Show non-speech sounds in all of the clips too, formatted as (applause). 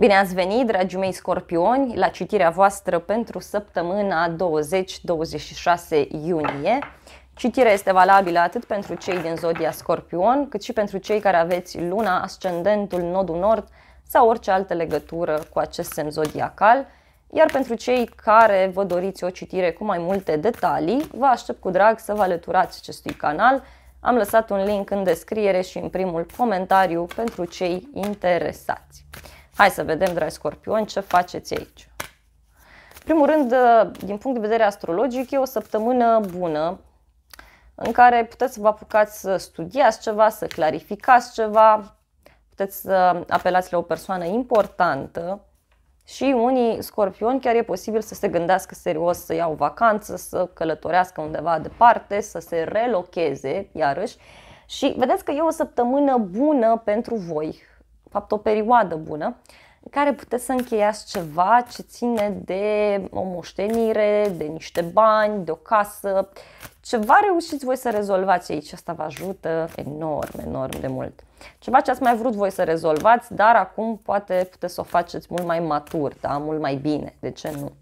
Bine ați venit, dragii mei scorpioni, la citirea voastră pentru săptămâna 20-26 iunie. Citirea este valabilă atât pentru cei din zodia scorpion, cât și pentru cei care aveți luna, ascendentul, nodul nord sau orice altă legătură cu acest semn zodiacal. Iar pentru cei care vă doriți o citire cu mai multe detalii, vă aștept cu drag să vă alăturați acestui canal. Am lăsat un link în descriere și în primul comentariu pentru cei interesați. Hai să vedem, dragi scorpioni, ce faceți aici. Primul rând, ă, din punct de vedere astrologic, e o săptămână bună în care puteți să vă apucați să studiați ceva, să clarificați ceva, puteți să apelați la o persoană importantă și unii scorpioni chiar e posibil să se gândească serios să iau vacanță, să călătorească undeva departe, să se relocheze iarăși. Și vedeți că e o săptămână bună pentru voi fapt, o perioadă bună în care puteți să încheiați ceva ce ține de o moștenire, de niște bani, de o casă, ceva reușiți voi să rezolvați aici, asta vă ajută enorm, enorm de mult. Ceva ce ați mai vrut voi să rezolvați, dar acum poate puteți să o faceți mult mai matur, da? mult mai bine, de ce nu?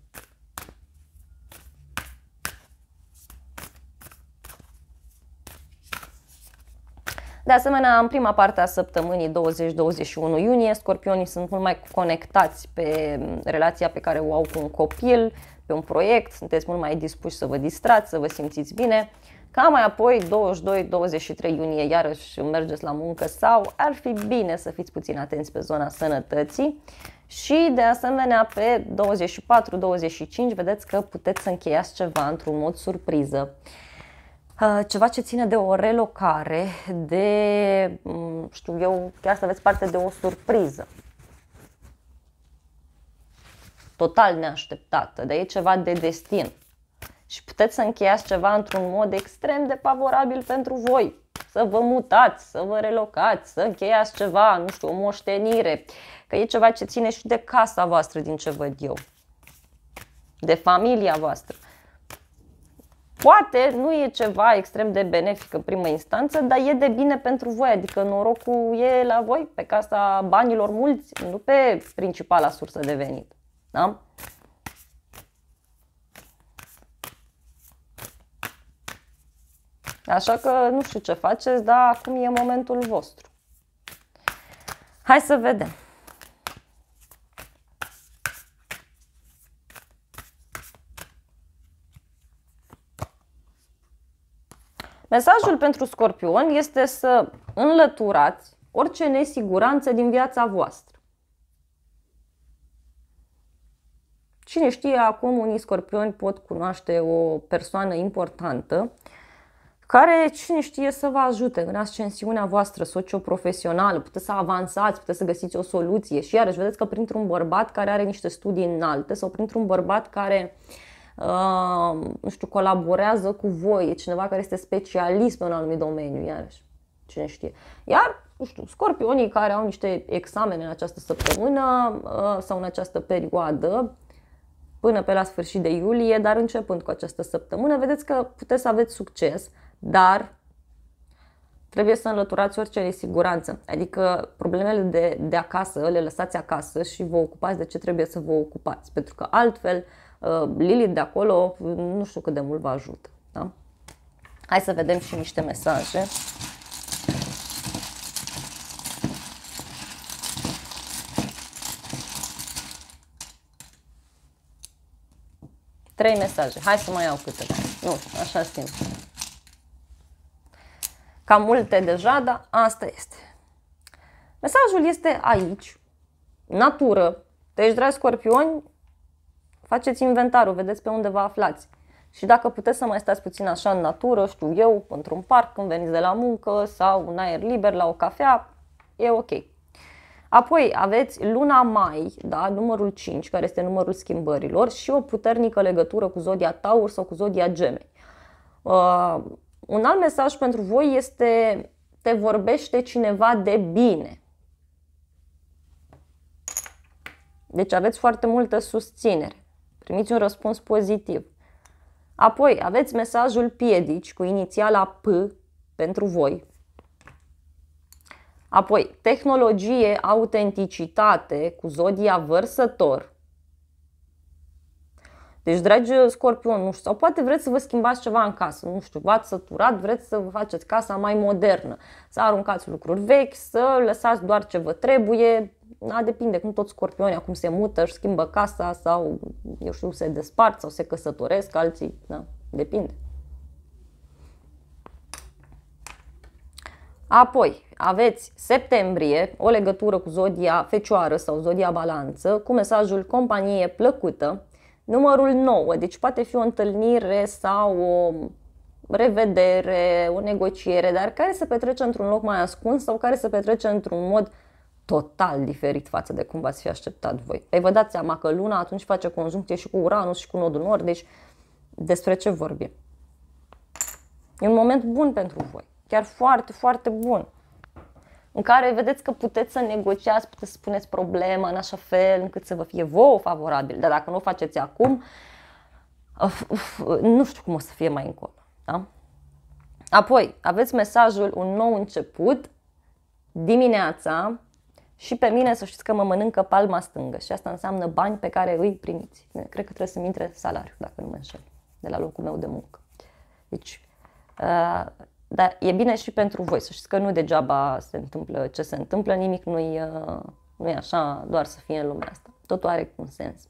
De asemenea, în prima parte a săptămânii 20-21 iunie, scorpionii sunt mult mai conectați pe mm, relația pe care o au cu un copil, pe un proiect, sunteți mult mai dispuși să vă distrați, să vă simțiți bine. Ca mai apoi, 22-23 iunie, iarăși mergeți la muncă sau ar fi bine să fiți puțin atenți pe zona sănătății. Și de asemenea pe 24-25 vedeți că puteți să încheiați ceva într-un mod surpriză. Uh, ceva ce ține de o relocare, de, mm, știu eu, chiar să aveți parte de o surpriză. Total neașteptată, de e ceva de destin. Și puteți să încheiați ceva într-un mod extrem de favorabil pentru voi. Să vă mutați, să vă relocați, să încheiați ceva, nu știu, o moștenire. Că e ceva ce ține și de casa voastră, din ce văd eu. De familia voastră. Poate nu e ceva extrem de benefic în primă instanță, dar e de bine pentru voi, adică norocul e la voi, pe casa banilor mulți, nu pe principala sursă de venit. Da? Așa că nu știu ce faceți, dar acum e momentul vostru. Hai să vedem. Mesajul pentru Scorpion este să înlăturați orice nesiguranță din viața voastră. Cine știe, acum unii scorpioni pot cunoaște o persoană importantă care, cine știe, să vă ajute în ascensiunea voastră socioprofesională, puteți să avansați, puteți să găsiți o soluție și iarăși vedeți că printr-un bărbat care are niște studii înalte sau printr-un bărbat care uh, nu știu, colaborează cu voi, e cineva care este specialist în un anumit domeniu, iarăși, cine știe. Iar, nu știu, scorpionii care au niște examene în această săptămână uh, sau în această perioadă, până pe la sfârșit de iulie, dar începând cu această săptămână, vedeți că puteți să aveți succes, dar trebuie să înlăturați orice nesiguranță. Adică problemele de, de acasă le lăsați acasă și vă ocupați de ce trebuie să vă ocupați, pentru că altfel uh, Uh, Lilith de acolo nu știu cât de mult vă ajută. Da? Hai să vedem și niște mesaje. Trei mesaje. Hai să mai iau câteva. Nu, așa simt. Cam multe deja, dar asta este. Mesajul este aici. Natură. Deci, dragi scorpioni, Faceți inventarul, vedeți pe unde vă aflați. Și dacă puteți să mai stați puțin așa în natură, știu eu, într-un parc când veniți de la muncă sau un aer liber la o cafea, e ok. Apoi aveți luna mai, da, numărul 5, care este numărul schimbărilor și o puternică legătură cu zodia Taur sau cu zodia Gemei. Uh, un alt mesaj pentru voi este te vorbește cineva de bine. Deci aveți foarte multă susținere. Primiți un răspuns pozitiv. Apoi aveți mesajul piedici cu inițiala P pentru voi. Apoi, tehnologie, autenticitate cu zodia vărsător. Deci, dragi scorpion, nu știu, sau poate vreți să vă schimbați ceva în casă, nu știu, v-ați săturat, vreți să vă faceți casa mai modernă, să aruncați lucruri vechi, să lăsați doar ce vă trebuie, a, depinde cum toți scorpionii acum se mută, își schimbă casa sau, eu știu, se despart sau se căsătoresc, alții, da, depinde. Apoi, aveți septembrie, o legătură cu zodia fecioară sau zodia balanță, cu mesajul companie plăcută, numărul 9, deci poate fi o întâlnire sau o revedere, o negociere, dar care se petrece într-un loc mai ascuns sau care se petrece într-un mod total diferit față de cum v-ați fi așteptat voi. Păi vă dați seama că luna atunci face conjuncție și cu Uranus și cu nodul nord, deci despre ce vorbim? E un moment bun pentru voi, chiar foarte, foarte bun, în care vedeți că puteți să negociați, puteți să puneți problema în așa fel încât să vă fie vouă favorabil, dar dacă nu o faceți acum, uf, uf, nu știu cum o să fie mai încolo. Da? Apoi, aveți mesajul un nou început, dimineața, și pe mine să știți că mă mănâncă palma stângă și asta înseamnă bani pe care îi primiți. Cred că trebuie să-mi intre salariu, dacă nu mă înșel, de la locul meu de muncă. Deci, uh, dar e bine și pentru voi, să știți că nu degeaba se întâmplă ce se întâmplă, nimic nu e, uh, așa doar să fie în lumea asta. Totul are un sens.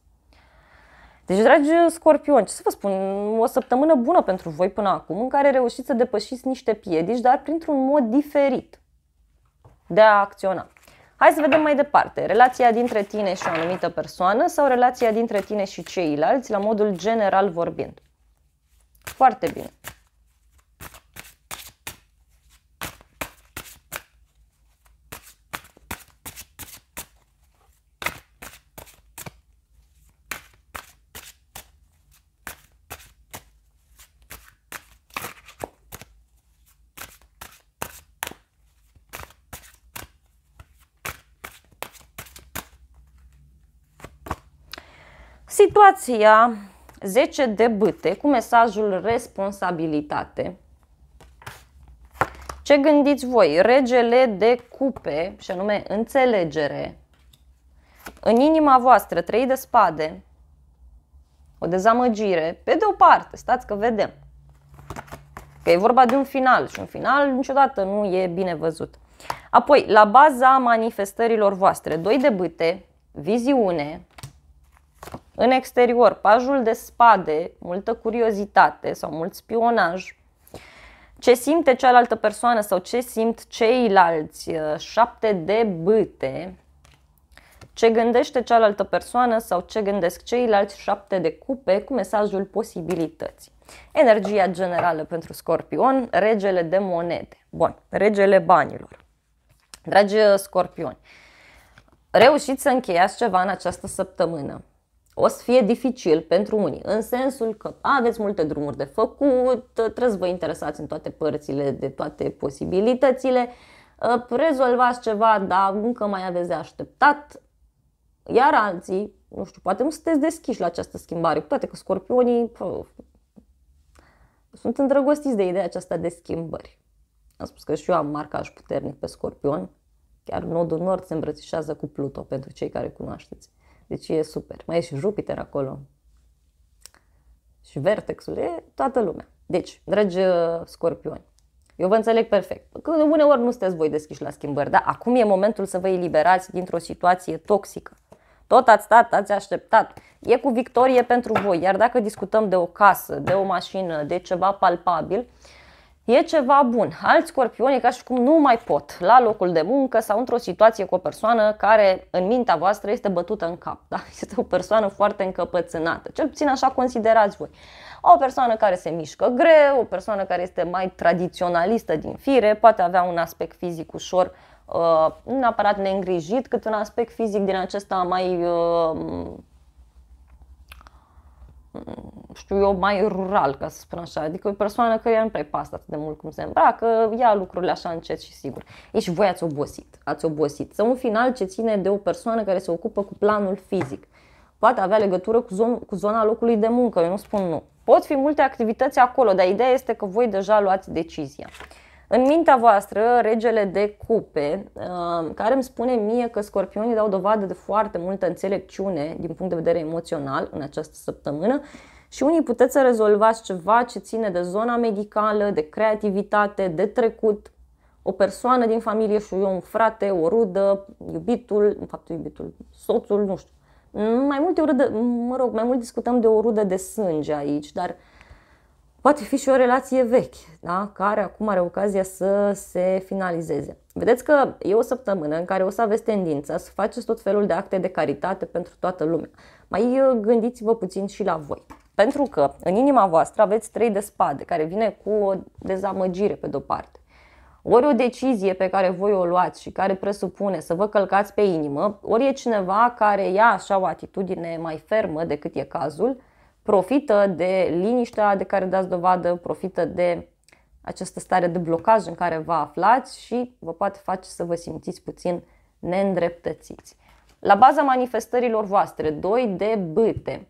Deci, dragi scorpioni, ce să vă spun, o săptămână bună pentru voi până acum, în care reușiți să depășiți niște piedici, dar printr-un mod diferit de a acționa. Hai să vedem mai departe. Relația dintre tine și o anumită persoană sau relația dintre tine și ceilalți, la modul general vorbind. Foarte bine. Situația 10 de bâte cu mesajul responsabilitate. Ce gândiți voi? Regele de cupe, și anume înțelegere, în inima voastră, trei de spade, o dezamăgire, pe de o parte, stați că vedem, că e vorba de un final și un final niciodată nu e bine văzut. Apoi, la baza manifestărilor voastre, doi de bâte, viziune, în exterior, pajul de spade, multă curiozitate sau mult spionaj, ce simte cealaltă persoană sau ce simt ceilalți, uh, șapte de bâte, ce gândește cealaltă persoană sau ce gândesc ceilalți, șapte de cupe cu mesajul posibilității. Energia generală pentru scorpion, regele de monede. Bun, regele banilor. Dragi uh, scorpioni, reușiți să încheiați ceva în această săptămână o să fie dificil pentru unii, în sensul că aveți multe drumuri de făcut, trebuie să vă interesați în toate părțile, de toate posibilitățile, ă, rezolvați ceva, dar încă mai aveți de așteptat, iar alții, nu știu, poate nu sunteți deschiși la această schimbare, cu toate că scorpionii pă, sunt îndrăgostiți de ideea aceasta de schimbări. Am spus că și eu am marcaj puternic pe scorpion, chiar nodul nord se îmbrățișează cu Pluto pentru cei care cunoașteți. Deci e super. Mai e și Jupiter acolo. Și vertexul e toată lumea. Deci, dragi uh, scorpioni, eu vă înțeleg perfect. Că uneori nu sunteți voi deschiși la schimbări, dar acum e momentul să vă eliberați dintr-o situație toxică. Tot ați stat, ați așteptat. E cu victorie pentru voi. Iar dacă discutăm de o casă, de o mașină, de ceva palpabil, uh, e ceva bun. Alți scorpioni ca și cum nu mai pot la locul de muncă sau într-o situație cu o persoană care în mintea voastră este bătută în cap. Da? (laughs) Este o persoană foarte încăpățânată, cel puțin așa considerați voi. O persoană care se mișcă greu, o persoană care este mai tradiționalistă din fire, poate avea un aspect fizic ușor uh, neapărat neîngrijit, cât un aspect fizic din acesta mai uh, știu eu, mai rural, ca să spun așa, adică o persoană care nu prea pasă atât de mult cum se îmbracă, ia lucrurile așa încet și sigur. Ești deci voi ați obosit, ați obosit. Sau un final ce ține de o persoană care se ocupă cu planul fizic. Poate avea legătură cu, zon- cu zona locului de muncă, eu nu spun nu. Pot fi multe activități acolo, dar ideea este că voi deja luați decizia. În mintea voastră, regele de cupe, uh, care îmi spune mie că scorpionii dau dovadă de foarte multă înțelepciune din punct de vedere emoțional în această săptămână, și unii puteți să rezolvați ceva ce ține de zona medicală, de creativitate, de trecut, o persoană din familie și eu, un frate, o rudă, iubitul, în fapt iubitul, soțul, nu știu. Mai multe urâde, mă rog, mai mult discutăm de o rudă de sânge aici, dar uh, poate fi și o relație vechi, da? care acum are ocazia să se finalizeze. Vedeți că e o săptămână în care o să aveți tendința să faceți tot felul de acte de caritate pentru toată lumea. Mai uh, gândiți-vă puțin și la voi. Pentru că în inima voastră aveți trei de spade, care vine cu o dezamăgire pe de-o parte. Ori o decizie pe care voi o luați și care presupune să vă călcați pe inimă, ori e cineva care ia așa o atitudine mai fermă decât e cazul, profită de liniștea de care dați dovadă, profită de această stare de blocaj în care vă aflați și vă poate face să vă simțiți puțin neîndreptățiți. La baza manifestărilor voastre, 2 de bâte.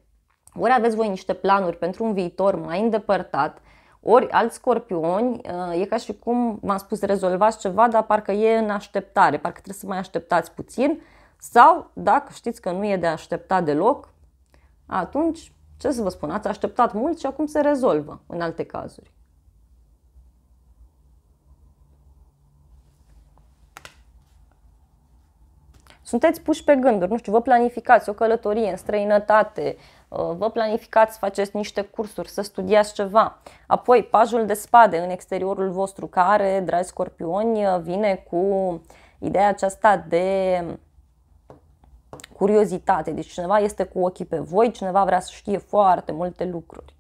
Ori aveți voi niște planuri pentru un viitor mai îndepărtat, ori alți scorpioni, eh, e ca și cum v-am spus rezolvați ceva, dar parcă e în așteptare, parcă trebuie să mai așteptați puțin sau dacă știți că nu e de așteptat deloc, atunci ce să vă spun, ați așteptat mult și acum se rezolvă în alte cazuri. Sunteți puși pe gânduri, nu știu, vă planificați o călătorie în străinătate, uh, vă planificați, să faceți niște cursuri, să studiați ceva. Apoi, pajul de spade în exteriorul vostru, care, dragi scorpioni, vine cu ideea aceasta de curiozitate, deci cineva este cu ochii pe voi, cineva vrea să știe foarte multe lucruri.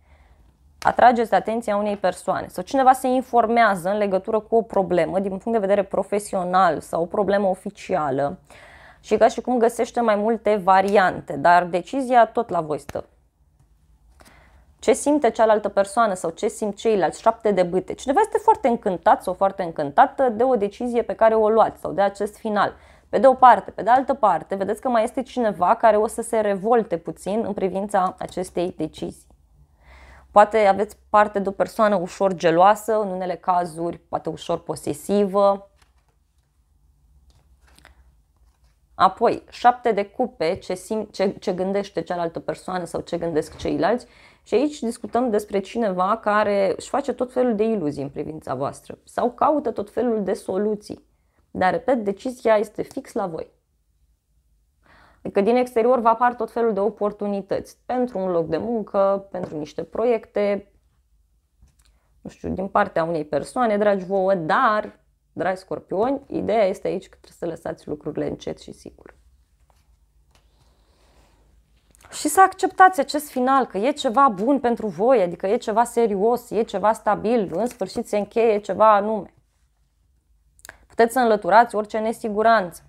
Atrageți atenția unei persoane sau cineva se informează în legătură cu o problemă din punct de vedere profesional sau o problemă oficială și ca și cum găsește mai multe variante, dar decizia tot la voi stă. Ce simte cealaltă persoană sau ce simt ceilalți, șapte de bâte. Cineva este foarte încântat sau foarte încântată de o decizie pe care o luați sau de acest final pe de o parte, pe de altă parte, vedeți că mai este cineva care o să se revolte puțin în privința acestei decizii. Poate aveți parte de o persoană ușor geloasă, în unele cazuri poate ușor posesivă. Apoi, șapte de cupe, ce, sim- ce, ce gândește cealaltă persoană sau ce gândesc ceilalți. Și aici discutăm despre cineva care își face tot felul de iluzii în privința voastră sau caută tot felul de soluții dar, repet, decizia este fix la voi. Adică din exterior va apar tot felul de oportunități pentru un loc de muncă, pentru niște proiecte, nu știu, din partea unei persoane, dragi vouă, dar, dragi scorpioni, ideea este aici că trebuie să lăsați lucrurile încet și sigur. Și să acceptați acest final, că e ceva bun pentru voi, adică e ceva serios, e ceva stabil, în sfârșit se încheie ceva anume. Puteți să înlăturați orice nesiguranță.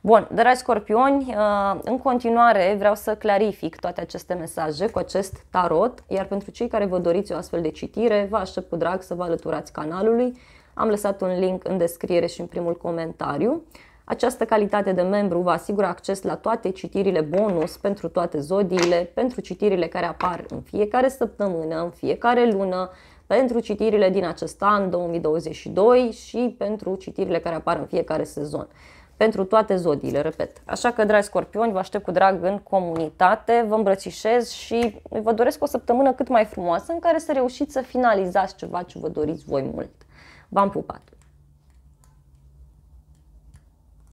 Bun, dragi scorpioni, uh, în continuare vreau să clarific toate aceste mesaje cu acest tarot, iar pentru cei care vă doriți o astfel de citire, vă aștept cu drag să vă alăturați canalului. Am lăsat un link în descriere și în primul comentariu. Această calitate de membru vă asigură acces la toate citirile bonus pentru toate zodiile, pentru citirile care apar în fiecare săptămână, în fiecare lună, pentru citirile din acest an 2022 și pentru citirile care apar în fiecare sezon pentru toate zodiile, repet. Așa că, dragi scorpioni, vă aștept cu drag în comunitate, vă îmbrățișez și vă doresc o săptămână cât mai frumoasă în care să reușiți să finalizați ceva ce vă doriți voi mult. V-am pupat!